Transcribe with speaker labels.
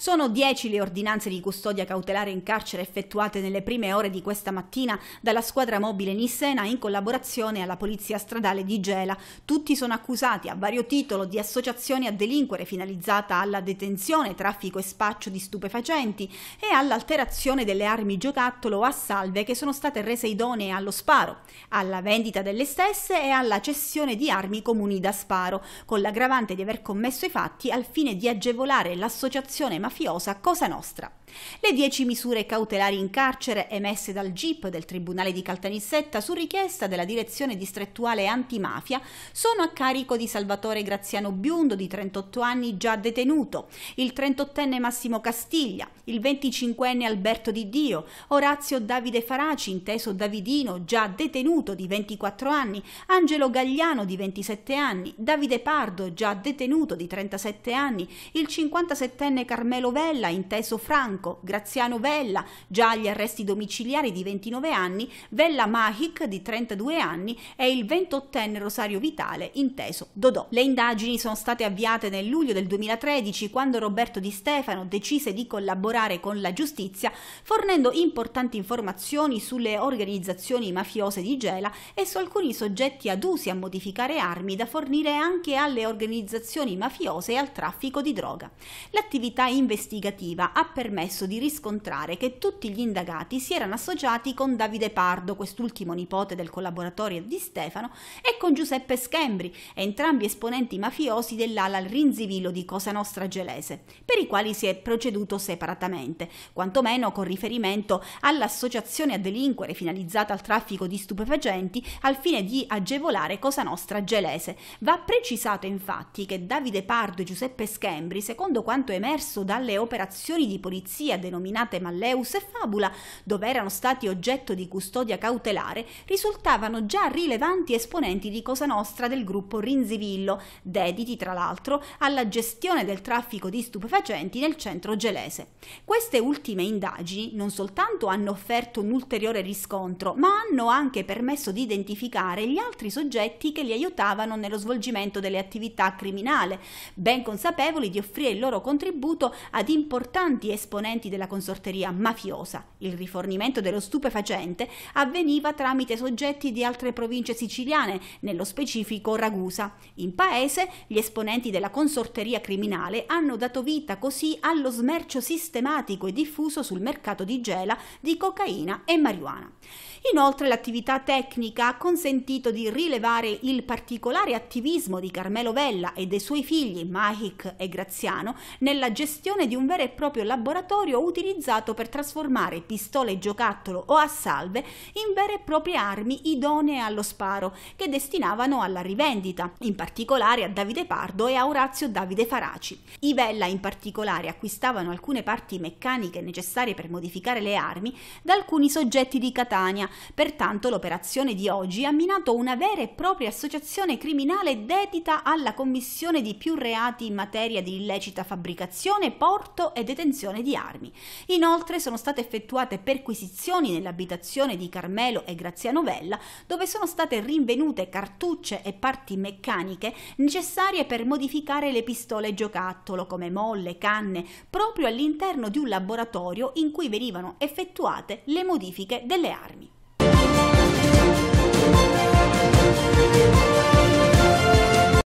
Speaker 1: Sono 10 le ordinanze di custodia cautelare in carcere effettuate nelle prime ore di questa mattina dalla squadra mobile Nissena in collaborazione alla Polizia Stradale di Gela. Tutti sono accusati a vario titolo di associazione a delinquere finalizzata alla detenzione, traffico e spaccio di stupefacenti e all'alterazione delle armi giocattolo a salve che sono state rese idonee allo sparo, alla vendita delle stesse e alla cessione di armi comuni da sparo, con l'aggravante di aver commesso i fatti al fine di agevolare l'associazione mafiosa Cosa Nostra. Le 10 misure cautelari in carcere emesse dal GIP del Tribunale di Caltanissetta su richiesta della Direzione Distrettuale Antimafia sono a carico di Salvatore Graziano Biundo di 38 anni già detenuto, il 38enne Massimo Castiglia, il 25enne Alberto Di Dio, Orazio Davide Faraci, inteso Davidino, già detenuto di 24 anni, Angelo Gagliano di 27 anni, Davide Pardo, già detenuto di 37 anni, il 57enne Carmelo Carmelo Vella, Inteso Franco, Graziano Vella, già agli arresti domiciliari di 29 anni, Vella Mahic di 32 anni e il 28enne Rosario Vitale, inteso Dodò. Le indagini sono state avviate nel luglio del 2013 quando Roberto Di Stefano decise di collaborare con la giustizia fornendo importanti informazioni sulle organizzazioni mafiose di Gela e su alcuni soggetti adusi a modificare armi da fornire anche alle organizzazioni mafiose e al traffico di droga. L'attività in investigativa ha permesso di riscontrare che tutti gli indagati si erano associati con Davide Pardo, quest'ultimo nipote del collaboratore di Stefano, e con Giuseppe Schembri, entrambi esponenti mafiosi dell'ala Rinzivillo di Cosa Nostra Gelese, per i quali si è proceduto separatamente, quantomeno con riferimento all'associazione a delinquere finalizzata al traffico di stupefacenti al fine di agevolare Cosa Nostra Gelese. Va precisato infatti che Davide Pardo e Giuseppe Schembri, secondo quanto emerso da dalle operazioni di polizia denominate Malleus e Fabula, dove erano stati oggetto di custodia cautelare, risultavano già rilevanti esponenti di Cosa Nostra del gruppo Rinzivillo, dediti tra l'altro alla gestione del traffico di stupefacenti nel centro gelese. Queste ultime indagini non soltanto hanno offerto un ulteriore riscontro, ma hanno anche permesso di identificare gli altri soggetti che li aiutavano nello svolgimento delle attività criminali, ben consapevoli di offrire il loro contributo ad importanti esponenti della consorteria mafiosa. Il rifornimento dello stupefacente avveniva tramite soggetti di altre province siciliane, nello specifico Ragusa. In paese gli esponenti della consorteria criminale hanno dato vita così allo smercio sistematico e diffuso sul mercato di gela di cocaina e marijuana. Inoltre l'attività tecnica ha consentito di rilevare il particolare attivismo di Carmelo Vella e dei suoi figli Mahik e Graziano nella gestione di un vero e proprio laboratorio utilizzato per trasformare pistole giocattolo o a salve in vere e proprie armi idonee allo sparo che destinavano alla rivendita, in particolare a Davide Pardo e a Orazio Davide Faraci. I Vella in particolare acquistavano alcune parti meccaniche necessarie per modificare le armi da alcuni soggetti di Catania Pertanto l'operazione di oggi ha minato una vera e propria associazione criminale dedita alla commissione di più reati in materia di illecita fabbricazione, porto e detenzione di armi. Inoltre sono state effettuate perquisizioni nell'abitazione di Carmelo e Grazia Novella, dove sono state rinvenute cartucce e parti meccaniche necessarie per modificare le pistole giocattolo come molle, canne, proprio all'interno di un laboratorio in cui venivano effettuate le modifiche delle armi. Thank you.